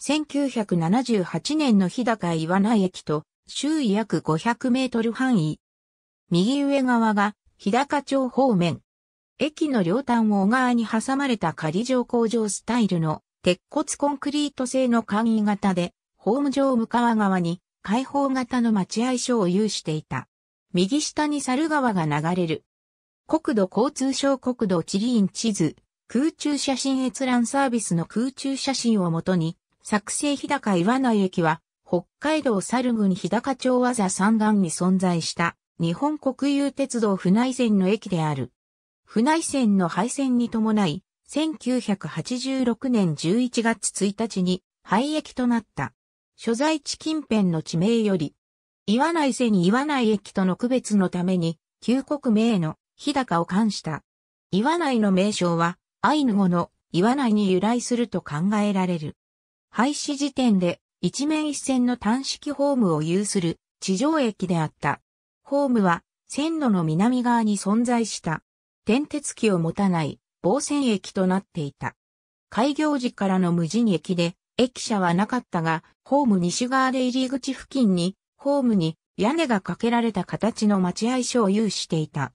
1978年の日高岩内駅と周囲約500メートル範囲。右上側が日高町方面。駅の両端を小川に挟まれた仮上工場スタイルの鉄骨コンクリート製の簡易型で、ホーム上向川側に開放型の待合所を有していた。右下に猿川が流れる。国土交通省国土地理院地図、空中写真閲覧サービスの空中写真をもとに、作成日高岩内駅は、北海道猿郡日高町和座三段に存在した、日本国有鉄道府内線の駅である。府内線の廃線に伴い、1986年11月1日に廃駅となった。所在地近辺の地名より、岩内線岩内駅との区別のために、旧国名の日高を冠した。岩内の名称は、アイヌ語の岩内に由来すると考えられる。廃止時点で一面一線の単式ホームを有する地上駅であった。ホームは線路の南側に存在した電鉄機を持たない防線駅となっていた。開業時からの無人駅で駅舎はなかったが、ホーム西側で入り口付近にホームに屋根がかけられた形の待合所を有していた。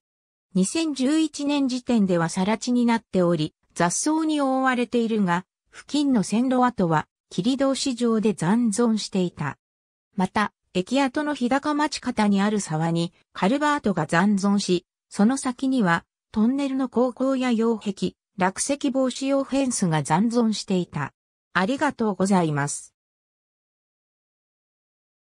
2011年時点では更地になっており、雑草に覆われているが、付近の線路跡は霧通市場で残存していた。また、駅跡の日高町方にある沢にカルバートが残存し、その先にはトンネルの高校や擁壁、落石防止用フェンスが残存していた。ありがとうございます。